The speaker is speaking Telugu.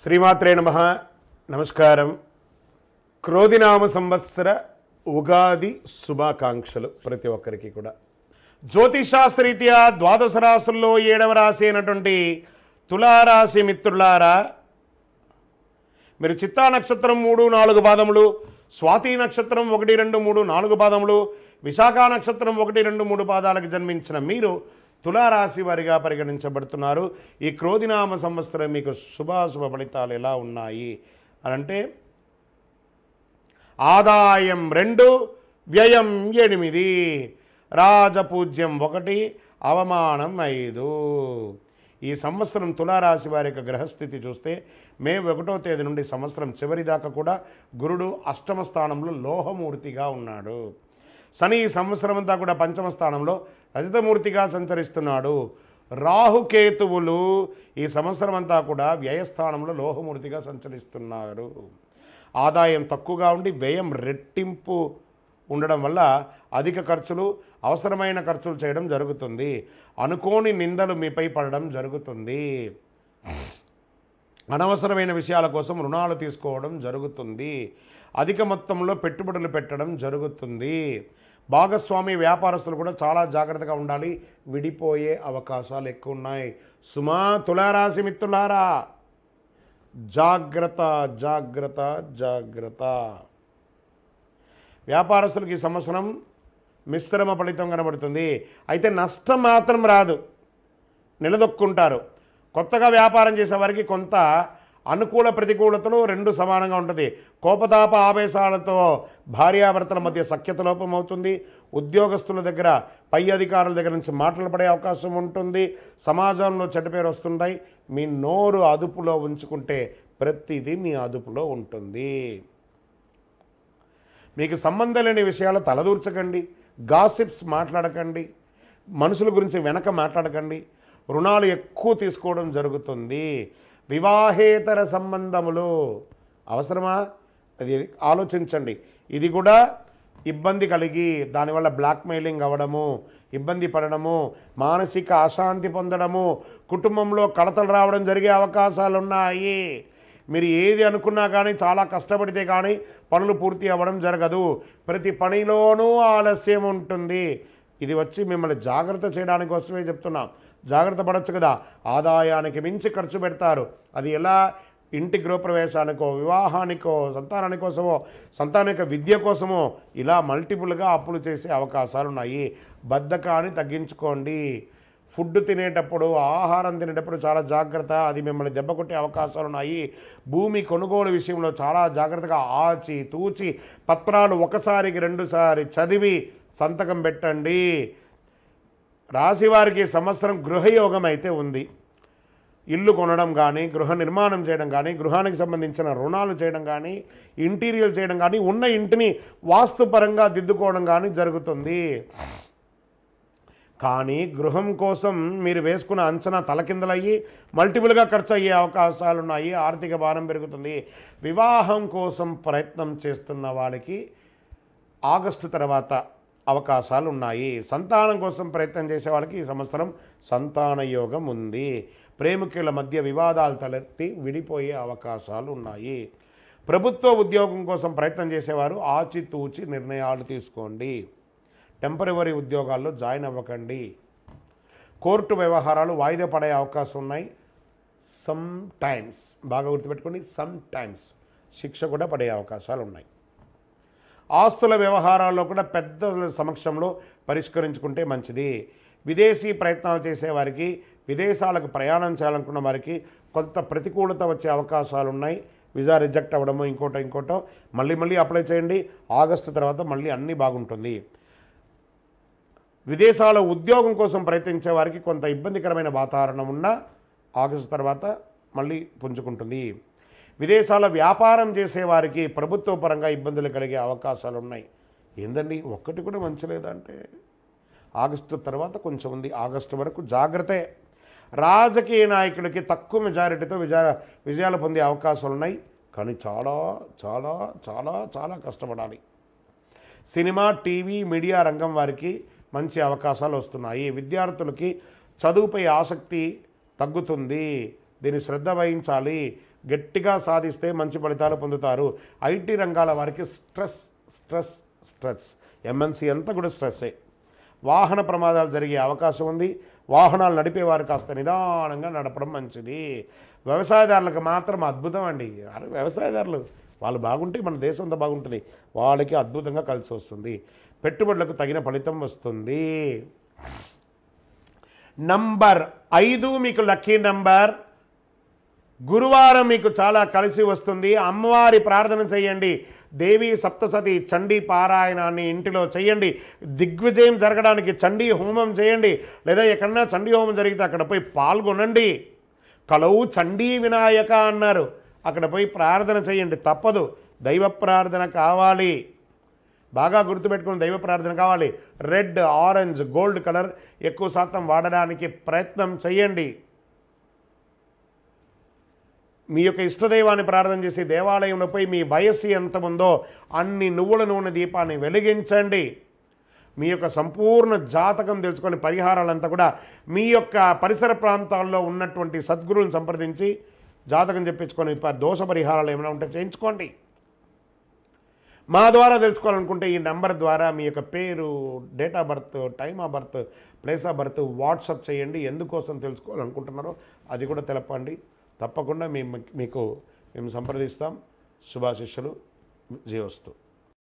శ్రీమాత్రే నమ నమస్కారం క్రోధినామ సంవత్సర ఉగాది శుభాకాంక్షలు ప్రతి ఒక్కరికి కూడా జ్యోతిషాస్త్రరీత్యా ద్వాదశ రాశుల్లో ఏడవ రాశి అయినటువంటి తులారాశి మిత్రులారా మీరు చిత్తా నక్షత్రం మూడు నాలుగు పాదములు స్వాతి నక్షత్రం ఒకటి రెండు మూడు నాలుగు పాదములు విశాఖ నక్షత్రం ఒకటి రెండు మూడు పాదాలకు జన్మించిన మీరు తులారాశి వారిగా పరిగణించబడుతున్నారు ఈ క్రోధినామ సంవత్సరం మీకు శుభాశుభ ఫలితాలు ఎలా ఉన్నాయి అనంటే ఆదాయం రెండు వ్యయం ఎనిమిది రాజపూజ్యం ఒకటి అవమానం ఐదు ఈ సంవత్సరం తులారాశి వారి యొక్క గ్రహస్థితి చూస్తే మే ఒకటో తేదీ నుండి సంవత్సరం చివరి దాకా కూడా గురుడు అష్టమ స్థానంలో లోహమూర్తిగా ఉన్నాడు శని ఈ సంవత్సరం అంతా కూడా పంచమ స్థానంలో రజతమూర్తిగా సంచరిస్తున్నాడు రాహుకేతువులు ఈ సంవత్సరం అంతా కూడా వ్యయస్థానంలో లోహమూర్తిగా సంచరిస్తున్నారు ఆదాయం తక్కువగా ఉండి వ్యయం రెట్టింపు ఉండడం వల్ల అధిక ఖర్చులు అవసరమైన ఖర్చులు చేయడం జరుగుతుంది అనుకోని నిందలు మీపై పడడం జరుగుతుంది అనవసరమైన విషయాల కోసం రుణాలు తీసుకోవడం జరుగుతుంది అధిక మొత్తంలో పెట్టుబడులు పెట్టడం జరుగుతుంది భాగస్వామి వ్యాపారస్తులు కూడా చాలా జాగ్రత్తగా ఉండాలి విడిపోయే అవకాశాలు ఎక్కువ ఉన్నాయి సుమా తులారాశి మిత్రులారా జాగ్రత్త జాగ్రత్త జాగ్రత్త వ్యాపారస్తులకు ఈ సంవత్సరం మిశ్రమ ఫలితం కనబడుతుంది అయితే నష్టం మాత్రం రాదు నిలదొక్కుంటారు కొత్తగా వ్యాపారం చేసేవారికి కొంత అనుకూల ప్రతికూలతలు రెండు సమానంగా ఉంటుంది కోపతాప ఆవేశాలతో భార్యాభర్తల మధ్య సఖ్యత లోపం అవుతుంది ఉద్యోగస్తుల దగ్గర పై అధికారుల దగ్గర నుంచి మాటలు పడే అవకాశం ఉంటుంది సమాజంలో చెడ్డపేరు వస్తుంటాయి మీ నోరు అదుపులో ఉంచుకుంటే ప్రతిదీ మీ అదుపులో ఉంటుంది మీకు సంబంధం లేని విషయాలు తలదూర్చకండి గాసిప్స్ మాట్లాడకండి మనుషుల గురించి వెనక మాట్లాడకండి రుణాలు ఎక్కువ తీసుకోవడం జరుగుతుంది వివాహేతర సంబంధములు అవసరమా అది ఆలోచించండి ఇది కూడా ఇబ్బంది కలిగి దానివల్ల బ్లాక్మెయిలింగ్ అవ్వడము ఇబ్బంది పడడము మానసిక అశాంతి పొందడము కుటుంబంలో కడతలు రావడం జరిగే అవకాశాలు ఉన్నాయి మీరు ఏది అనుకున్నా కానీ చాలా కష్టపడితే కానీ పనులు పూర్తి అవ్వడం జరగదు ప్రతి పనిలోనూ ఆలస్యం ఉంటుంది ఇది వచ్చి మిమ్మల్ని జాగ్రత్త చేయడానికి కోసమే చెప్తున్నాం జాగ్రత్త పడవచ్చు కదా ఆదాయానికి మించి ఖర్చు పెడతారు అది ఎలా ఇంటి గృహప్రవేశానికో వివాహానికో సంతానానికోసమో సంతాన యొక్క విద్య కోసమో ఇలా మల్టిపుల్గా అప్పులు చేసే అవకాశాలు ఉన్నాయి బద్ధకాన్ని తగ్గించుకోండి ఫుడ్ తినేటప్పుడు ఆహారం తినేటప్పుడు చాలా జాగ్రత్త అది మిమ్మల్ని దెబ్బకొట్టే అవకాశాలు ఉన్నాయి భూమి కొనుగోలు విషయంలో చాలా జాగ్రత్తగా ఆచి తూచి పత్రాలు ఒకసారికి రెండుసారి చదివి సంతకం పెట్టండి రాశివారికి సంవత్సరం గృహయోగం అయితే ఉంది ఇల్లు కొనడం కానీ గృహ నిర్మాణం చేయడం కానీ గృహానికి సంబంధించిన రుణాలు చేయడం కానీ ఇంటీరియల్ చేయడం కానీ ఉన్న ఇంటిని వాస్తుపరంగా దిద్దుకోవడం కానీ జరుగుతుంది కానీ గృహం కోసం మీరు వేసుకున్న అంచనా తలకిందలయ్యి మల్టిపుల్గా ఖర్చు అయ్యే అవకాశాలు ఉన్నాయి ఆర్థిక భారం పెరుగుతుంది వివాహం కోసం ప్రయత్నం చేస్తున్న వాళ్ళకి ఆగస్టు తర్వాత అవకాశాలు ఉన్నాయి సంతానం కోసం ప్రయత్నం చేసే వాళ్ళకి ఈ సంవత్సరం సంతాన యోగం ఉంది ప్రేమికుల మధ్య వివాదాలు తలెత్తి విడిపోయే అవకాశాలు ఉన్నాయి ప్రభుత్వ ఉద్యోగం కోసం ప్రయత్నం చేసేవారు ఆచితూచి నిర్ణయాలు తీసుకోండి టెంపరవరీ ఉద్యోగాల్లో జాయిన్ అవ్వకండి కోర్టు వ్యవహారాలు వాయిదా పడే అవకాశం ఉన్నాయి సమ్ టైమ్స్ బాగా గుర్తుపెట్టుకోండి సమ్ టైమ్స్ శిక్ష కూడా పడే అవకాశాలు ఉన్నాయి ఆస్తుల వ్యవహారాల్లో కూడా పెద్దల సమక్షంలో పరిష్కరించుకుంటే మంచిది విదేశీ ప్రయత్నాలు చేసేవారికి విదేశాలకు ప్రయాణం చేయాలనుకున్న వారికి కొంత ప్రతికూలత వచ్చే అవకాశాలు ఉన్నాయి వీసా రిజెక్ట్ అవ్వడము ఇంకోటో ఇంకోటో మళ్ళీ మళ్ళీ అప్లై చేయండి ఆగస్టు తర్వాత మళ్ళీ అన్నీ బాగుంటుంది విదేశాల్లో ఉద్యోగం కోసం ప్రయత్నించే వారికి కొంత ఇబ్బందికరమైన వాతావరణం ఉన్న ఆగస్టు తర్వాత మళ్ళీ పుంజుకుంటుంది విదేశాల వ్యాపారం చేసేవారికి ప్రభుత్వ పరంగా ఇబ్బందులు కలిగే అవకాశాలు ఉన్నాయి ఏందండి ఒక్కటి కూడా మంచి లేదంటే ఆగస్టు తర్వాత కొంచెం ఉంది ఆగస్టు వరకు జాగ్రత్తే రాజకీయ నాయకులకి తక్కువ మెజారిటీతో విజయ విజయాలు పొందే అవకాశాలు ఉన్నాయి కానీ చాలా చాలా చాలా చాలా కష్టపడాలి సినిమా టీవీ మీడియా రంగం వారికి మంచి అవకాశాలు వస్తున్నాయి విద్యార్థులకి చదువుపై ఆసక్తి తగ్గుతుంది దీన్ని శ్రద్ధ వహించాలి గట్టిగా సాధిస్తే మంచి ఫలితాలు పొందుతారు ఐటీ రంగాల వారికి స్ట్రెస్ స్ట్రెస్ స్ట్రెస్ ఎంఎన్సీ అంతా కూడా స్ట్రెస్సే వాహన ప్రమాదాలు జరిగే అవకాశం ఉంది వాహనాలు నడిపేవారు కాస్త నిదానంగా నడపడం మంచిది వ్యవసాయదారులకు మాత్రం అద్భుతం అండి అరే వ్యవసాయదారులు వాళ్ళు బాగుంటే మన దేశం అంతా బాగుంటుంది వాళ్ళకి అద్భుతంగా కలిసి వస్తుంది పెట్టుబడులకు తగిన ఫలితం వస్తుంది నంబర్ ఐదు మీకు లక్కీ నంబర్ గురువారం మీకు చాలా కలిసి వస్తుంది అమ్మవారి ప్రార్థన చేయండి దేవి సప్తసతి చండీ పారాయణాన్ని ఇంటిలో చేయండి దిగ్విజయం జరగడానికి చండీ హోమం చేయండి లేదా ఎక్కడన్నా చండీ హోమం జరిగితే అక్కడ పోయి పాల్గొనండి కలవు చండీ వినాయక అన్నారు అక్కడ పోయి ప్రార్థన చేయండి తప్పదు దైవ ప్రార్థన కావాలి బాగా గుర్తుపెట్టుకుని దైవ ప్రార్థన కావాలి రెడ్ ఆరెంజ్ గోల్డ్ కలర్ ఎక్కువ శాతం వాడడానికి ప్రయత్నం చేయండి మీ యొక్క ఇష్టదైవాన్ని ప్రార్థన చేసి దేవాలయంలోపై మీ వయస్సు ఎంత ఉందో అన్ని నువ్వుల నూనె దీపాన్ని వెలిగించండి మీ యొక్క సంపూర్ణ జాతకం తెలుసుకొని పరిహారాలంతా కూడా మీ యొక్క పరిసర ప్రాంతాల్లో ఉన్నటువంటి సద్గురువుని సంప్రదించి జాతకం చెప్పించుకొని దోష పరిహారాలు ఏమైనా ఉంటే చేయించుకోండి మా ద్వారా తెలుసుకోవాలనుకుంటే ఈ నెంబర్ ద్వారా మీ యొక్క పేరు date of birth time of birth place of birth WhatsApp చేయండి ఎందుకోసం తెలుసుకోవాలనుకుంటున్నారో అది కూడా తెలపండి తప్పకుండా మేము మీకు మేము సంప్రదిస్తాం శుభాశిష్యులు జీవస్తు